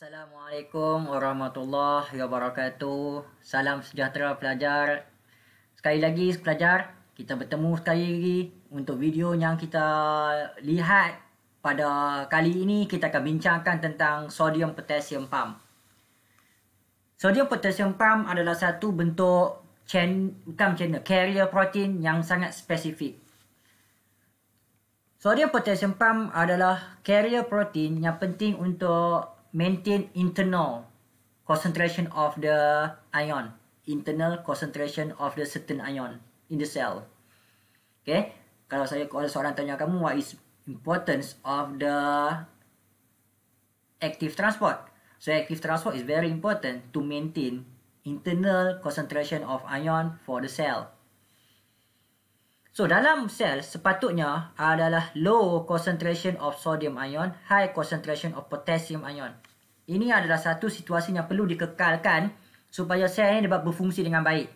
Assalamualaikum warahmatullahi wabarakatuh. Salam sejahtera pelajar. Sekali lagi pelajar, kita bertemu sekali lagi untuk video yang kita lihat pada kali ini kita akan bincangkan tentang sodium potassium pump. Sodium potassium pump adalah satu bentuk chain bukan channel carrier protein yang sangat spesifik. Sodium potassium pump adalah carrier protein yang penting untuk maintain internal concentration of the ion internal concentration of the certain ion in the cell okay kalau saya kalau seorang tanya kamu what is importance of the active transport so active transport is very important to maintain internal concentration of ion for the cell So dalam sel sepatutnya adalah low concentration of sodium ion, high concentration of potassium ion. Ini adalah satu situasi yang perlu dikekalkan supaya sel ini dapat berfungsi dengan baik.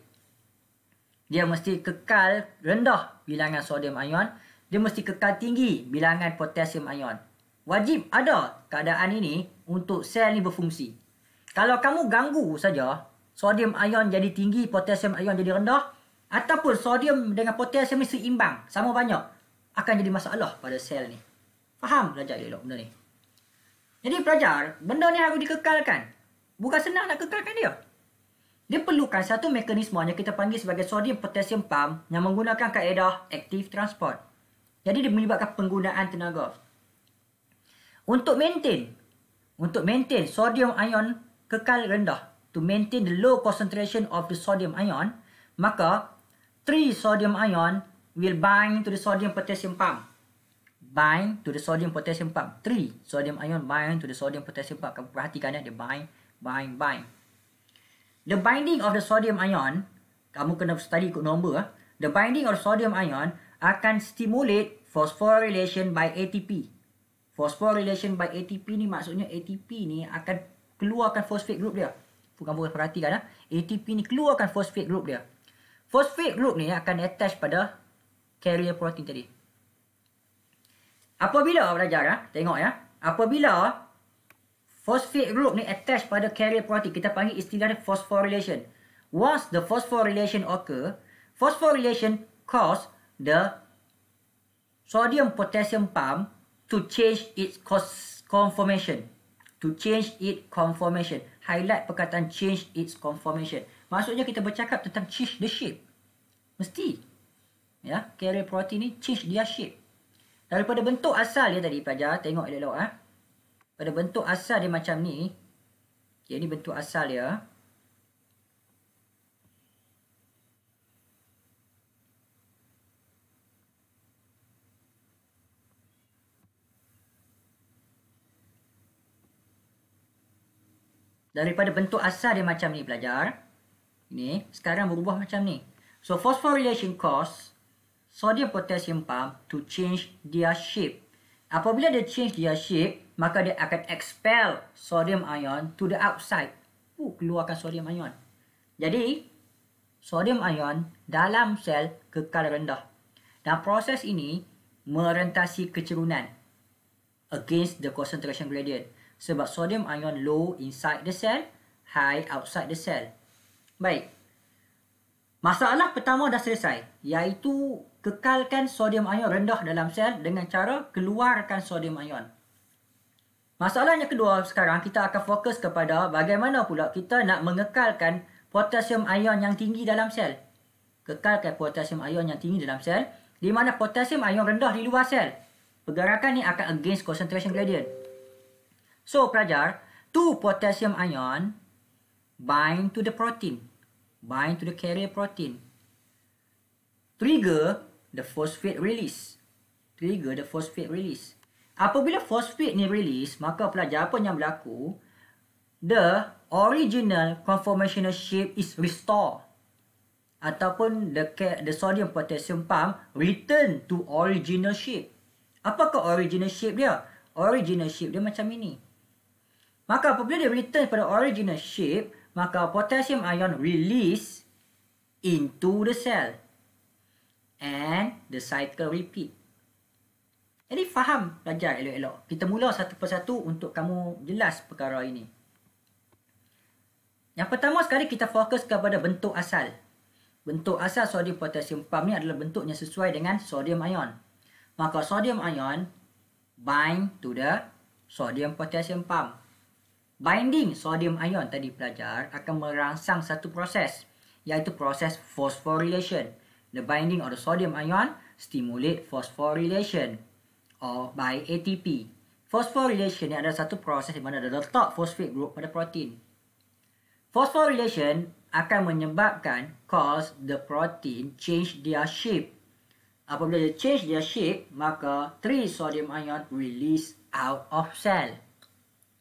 Dia mesti kekal rendah bilangan sodium ion, dia mesti kekal tinggi bilangan potassium ion. Wajib ada keadaan ini untuk sel ini berfungsi. Kalau kamu ganggu saja, sodium ion jadi tinggi, potassium ion jadi rendah, ataupun sodium dengan potassium mesti seimbang, sama banyak, akan jadi masalah pada sel ni. Faham pelajar elok benda ni. Jadi pelajar, benda ni harus dikekalkan. Bukan senang nak kekalkan dia. Dia perlukan satu mekanisme yang kita panggil sebagai sodium potassium pump yang menggunakan kaedah active transport. Jadi dia melibatkan penggunaan tenaga. Untuk maintain, untuk maintain sodium ion kekal rendah to maintain the low concentration of the sodium ion, maka three sodium ion will bind to the sodium potassium pump. Bind to the sodium potassium pump. Three sodium ion bind to the sodium potassium pump. Kamu perhatikan ya, dia bind, bind, bind. The binding of the sodium ion, kamu kena study ikut nombor. Ah. The binding of sodium ion akan stimulate phosphorylation by ATP. Phosphorylation by ATP ni maksudnya ATP ni akan keluarkan phosphate group dia. Kamu perhatikan ya. Ah. ATP ni keluarkan phosphate group dia. Phosphate group ni akan attach pada carrier protein tadi. Apabila belajar, ah, tengok ya. Apabila phosphate group ni attach pada carrier protein, kita panggil istilah ni phosphorylation. Once the phosphorylation occur, phosphorylation cause the sodium potassium pump to change its conformation. To change its conformation highlight perkataan change its conformation. Maksudnya kita bercakap tentang change the shape. Mesti. Ya, carrier protein ni change dia shape. Daripada bentuk asal dia tadi pelajar, tengok elok-elok ah. Pada bentuk asal dia macam ni. Okay, ya, ini bentuk asal dia. daripada bentuk asal dia macam ni pelajar ni sekarang berubah macam ni so phosphorylation cause sodium potassium pump to change their shape apabila dia change their shape maka dia akan expel sodium ion to the outside uh keluarkan sodium ion jadi sodium ion dalam sel kekal rendah dan proses ini merentasi kecerunan against the concentration gradient sebab sodium ion low inside the cell, high outside the cell. Baik. Masalah pertama dah selesai, iaitu kekalkan sodium ion rendah dalam sel dengan cara keluarkan sodium ion. Masalahnya kedua sekarang kita akan fokus kepada bagaimana pula kita nak mengekalkan potasium ion yang tinggi dalam sel. Kekalkan potasium ion yang tinggi dalam sel di mana potasium ion rendah di luar sel. Pergerakan ni akan against concentration gradient. So pelajar, tu potassium ion bind to the protein, bind to the carrier protein. Trigger the phosphate release. Trigger the phosphate release. Apabila phosphate ni release, maka pelajar apa yang berlaku? The original conformational shape is restored. Ataupun the the sodium potassium pump return to original shape. Apakah original shape dia? Original shape dia macam ini. Maka apabila dia return pada original shape, maka potassium ion release into the cell. And the cycle repeat. Jadi faham belajar elok-elok. Kita mula satu persatu untuk kamu jelas perkara ini. Yang pertama sekali kita fokus kepada bentuk asal. Bentuk asal sodium potassium pump ni adalah bentuknya sesuai dengan sodium ion. Maka sodium ion bind to the sodium potassium pump. Binding sodium ion tadi pelajar akan merangsang satu proses iaitu proses phosphorylation. The binding of the sodium ion stimulate phosphorylation or by ATP. Phosphorylation ni adalah satu proses di mana ada letak phosphate group pada protein. Phosphorylation akan menyebabkan cause the protein change their shape. Apabila dia change their shape, maka 3 sodium ion release out of cell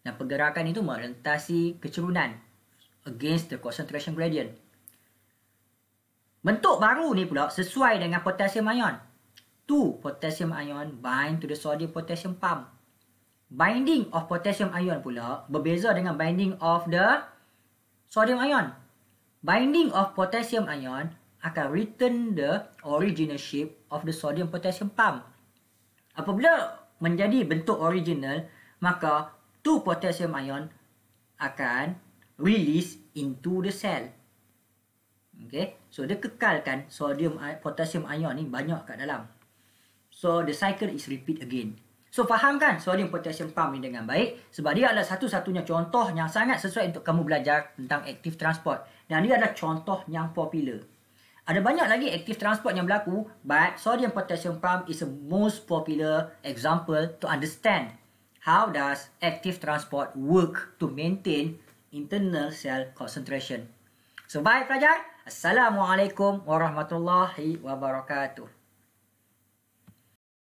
dan pergerakan itu merentasi kecerunan against the concentration gradient. Bentuk baru ni pula sesuai dengan potassium ion. Two potassium ion bind to the sodium potassium pump. Binding of potassium ion pula berbeza dengan binding of the sodium ion. Binding of potassium ion akan return the original shape of the sodium potassium pump. Apabila menjadi bentuk original, maka Two potassium ion akan release into the cell. Okay, so dia kekalkan sodium potassium ion ni banyak kat dalam. So the cycle is repeat again. So faham kan sodium potassium pump ni dengan baik sebab dia adalah satu-satunya contoh yang sangat sesuai untuk kamu belajar tentang active transport. Dan dia adalah contoh yang popular. Ada banyak lagi active transport yang berlaku but sodium potassium pump is the most popular example to understand how does active transport work to maintain internal cell concentration? So bye pelajar. Assalamualaikum warahmatullahi wabarakatuh.